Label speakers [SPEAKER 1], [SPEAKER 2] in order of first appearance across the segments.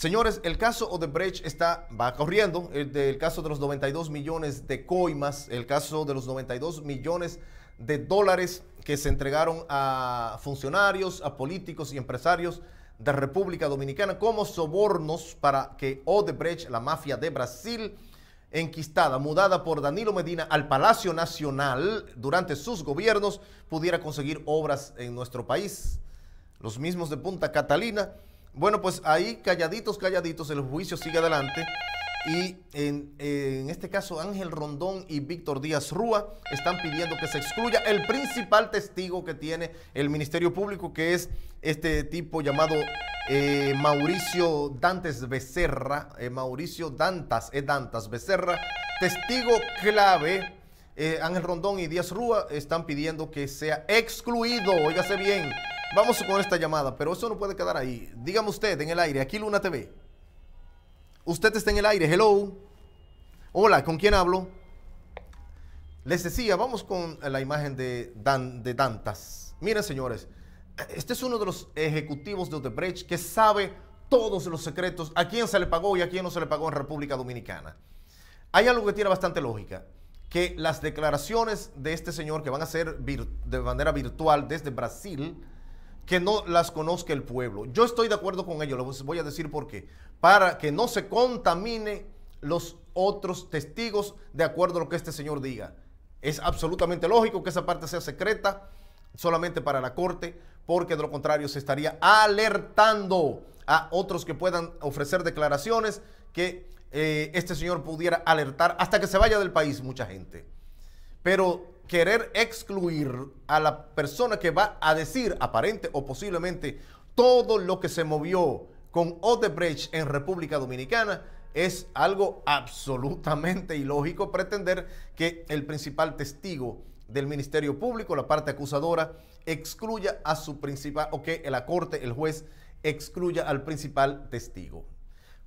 [SPEAKER 1] Señores, el caso Odebrecht está, va corriendo, el, el, caso de los 92 millones de coimas, el caso de los 92 millones de dólares que se entregaron a funcionarios, a políticos y empresarios de República Dominicana como sobornos para que Odebrecht, la mafia de Brasil, enquistada, mudada por Danilo Medina al Palacio Nacional durante sus gobiernos, pudiera conseguir obras en nuestro país. Los mismos de Punta Catalina bueno, pues ahí calladitos, calladitos, el juicio sigue adelante. Y en, este caso Ángel Rondón y Víctor Díaz Rúa están pidiendo que se excluya el principal testigo que tiene el Ministerio Público, que es este tipo llamado eh, Mauricio Dantes Becerra, eh, Mauricio Dantas, es eh, Dantas Becerra, testigo clave. Ángel Rondón y Díaz Rúa están pidiendo que sea excluido, óigase bien, Vamos con esta llamada, pero eso no puede quedar ahí. Dígame usted en el aire, aquí Luna TV. Usted está en el aire, hello. Hola, ¿con quién hablo? Les decía, vamos con la imagen de, de Dantas. Miren, señores, este es uno de los ejecutivos de Odebrecht que sabe todos los secretos, a quién se le pagó y a quién no se le pagó en República Dominicana. Hay algo que tiene bastante lógica, que las declaraciones de este señor que van a ser de manera virtual desde Brasil, que no las conozca el pueblo. Yo estoy de acuerdo con ello, les voy a decir por qué. Para que no se contamine los otros testigos de acuerdo a lo que este señor diga. Es absolutamente lógico que esa parte sea secreta solamente para la corte, porque de lo contrario se estaría alertando a otros que puedan ofrecer declaraciones que eh, este señor pudiera alertar hasta que se vaya del país mucha gente. Pero querer excluir a la persona que va a decir aparente o posiblemente todo lo que se movió con Odebrecht en República Dominicana, es algo absolutamente ilógico pretender que el principal testigo del Ministerio Público, la parte acusadora, excluya a su principal, o que la Corte, el juez, excluya al principal testigo.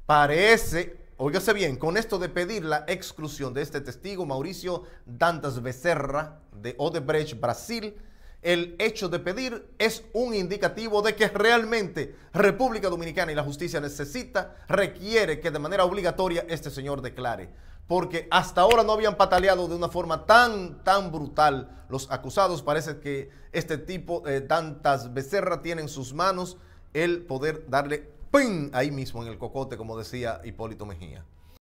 [SPEAKER 1] Parece óigase bien, con esto de pedir la exclusión de este testigo, Mauricio Dantas Becerra, de Odebrecht, Brasil, el hecho de pedir es un indicativo de que realmente República Dominicana y la justicia necesita, requiere que de manera obligatoria este señor declare. Porque hasta ahora no habían pataleado de una forma tan, tan brutal los acusados. Parece que este tipo, eh, Dantas becerra, tiene en sus manos el poder darle ¡Pum! Ahí mismo en el cocote, como decía Hipólito Mejía.